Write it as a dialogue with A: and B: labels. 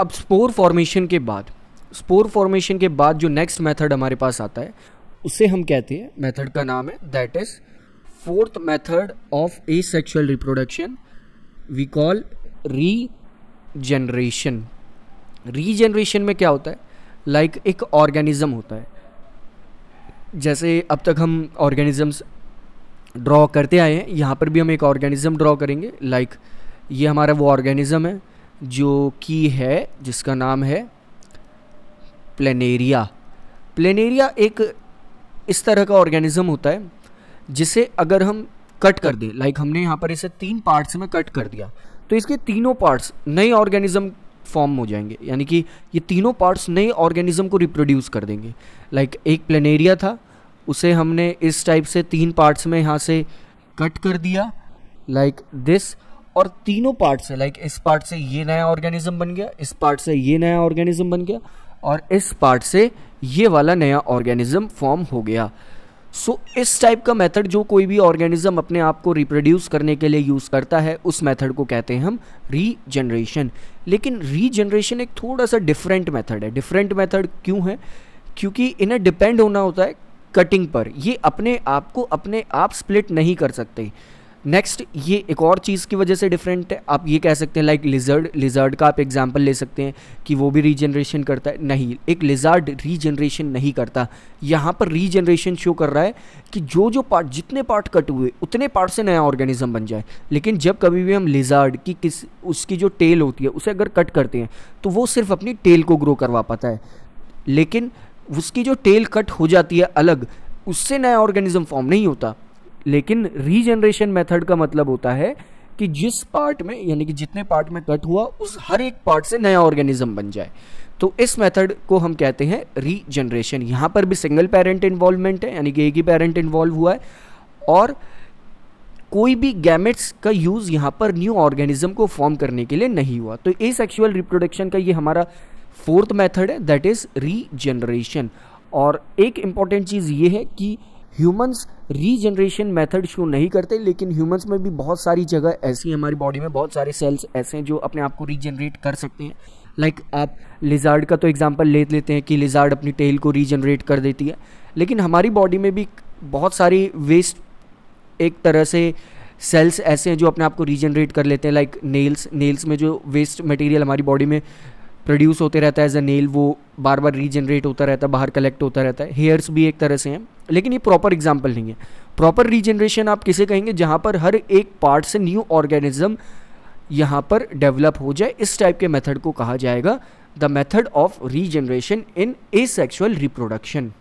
A: अब spore formation के बाद स्पोर फॉर्मेशन के बाद जो नेक्स्ट मेथड हमारे पास आता है उसे हम कहते हैं मेथड का नाम है that is fourth method of asexual reproduction we call regeneration regeneration में क्या होता है लाइक like एक ऑर्गेनिज्म होता है जैसे अब तक हम ऑर्गेनिजम्स ड्रॉ करते आए हैं यहाँ पर भी हम एक ऑर्गेनिज्म ड्रॉ करेंगे लाइक like ये हमारा वो ऑर्गेनिज्म है जो कि है जिसका नाम है प्लेनेरिया प्लेनेरिया एक इस तरह का ऑर्गेनिज्म होता है जिसे अगर हम कट कर दें लाइक हमने यहाँ पर इसे तीन पार्ट्स में कट कर दिया तो इसके तीनों पार्ट्स नए ऑर्गेनिज्म फॉर्म हो जाएंगे यानी कि ये तीनों पार्ट्स नए ऑर्गेनिज्म को रिप्रोड्यूस कर देंगे लाइक एक प्लेनेरिया था उसे हमने इस टाइप से तीन पार्ट्स में यहाँ से कट कर दिया लाइक like दिस और तीनों पार्ट से लाइक इस पार्ट से ये नया ऑर्गेनिज्म बन गया इस पार्ट से ये नया ऑर्गेनिज्म बन गया और इस पार्ट से ये वाला नया ऑर्गेनिज्म फॉर्म हो गया सो so, इस टाइप का मेथड जो कोई भी ऑर्गेनिज्म अपने आप को रिप्रोड्यूस करने के लिए यूज़ करता है उस मेथड को कहते हैं हम रीजनरेशन लेकिन रीजनरेशन एक थोड़ा सा डिफरेंट मेथड है डिफरेंट मेथड क्यों है क्योंकि इन्हें डिपेंड होना होता है कटिंग पर ये अपने आप को अपने आप स्प्लिट नहीं कर सकते नेक्स्ट ये एक और चीज़ की वजह से डिफरेंट है आप ये कह सकते हैं लाइक लिजर्ड लिजर्ड का आप एग्जांपल ले सकते हैं कि वो भी रीजनरेशन करता है नहीं एक लिजर्ड रीजनरेशन नहीं करता यहाँ पर रीजनरेशन शो कर रहा है कि जो जो पार्ट जितने पार्ट कट हुए उतने पार्ट से नया ऑर्गेनिज्म बन जाए लेकिन जब कभी भी हम लिजर्ड की किस उसकी जो टेल होती है उसे अगर कट करते हैं तो वो सिर्फ अपनी टेल को ग्रो करवा पाता है लेकिन उसकी जो टेल कट हो जाती है अलग उससे नया ऑर्गेनिज्म फॉर्म नहीं होता लेकिन रीजनरेशन मेथड का मतलब होता है कि जिस पार्ट में यानी कि जितने पार्ट में कट हुआ उस हर एक पार्ट से नया ऑर्गेनिज्म बन जाए तो इस मेथड को हम कहते हैं रीजनरेशन यहाँ पर भी सिंगल पेरेंट इन्वॉल्वमेंट है यानी कि एक ही पेरेंट इन्वॉल्व हुआ है और कोई भी गैमेट्स का यूज़ यहाँ पर न्यू ऑर्गेनिज्म को फॉर्म करने के लिए नहीं हुआ तो ए सेक्शुअल रिप्रोडक्शन का ये हमारा फोर्थ मेथड है दैट इज़ रीजनरेशन और एक इम्पॉर्टेंट चीज़ ये है कि ह्यूमंस रीजनरेशन मेथड शो नहीं करते लेकिन ह्यूमंस में भी बहुत सारी जगह ऐसी हमारी बॉडी में बहुत सारे सेल्स ऐसे हैं जो अपने आप को रीजनरेट कर सकते हैं लाइक like आप लिजार्ड का तो एग्जांपल ले लेते हैं कि लिजार्ड अपनी टेल को रीजनरेट कर देती है लेकिन हमारी बॉडी में भी बहुत सारी वेस्ट एक तरह से सेल्स ऐसे हैं जो अपने आप को रीजनरेट कर लेते हैं लाइक नेल्स नेल्स में जो वेस्ट मटेरियल हमारी बॉडी में प्रोड्यूस होते रहता है एज अ नेल वो बार बार रीजनरेट होता रहता है बाहर कलेक्ट होता रहता है हेयर्स भी एक तरह से हैं लेकिन ये प्रॉपर एग्जाम्पल नहीं है प्रॉपर रीजनरेशन आप किसे कहेंगे जहाँ पर हर एक पार्ट से न्यू ऑर्गेनिज्म यहाँ पर डेवलप हो जाए इस टाइप के मेथड को कहा जाएगा the method of regeneration in asexual reproduction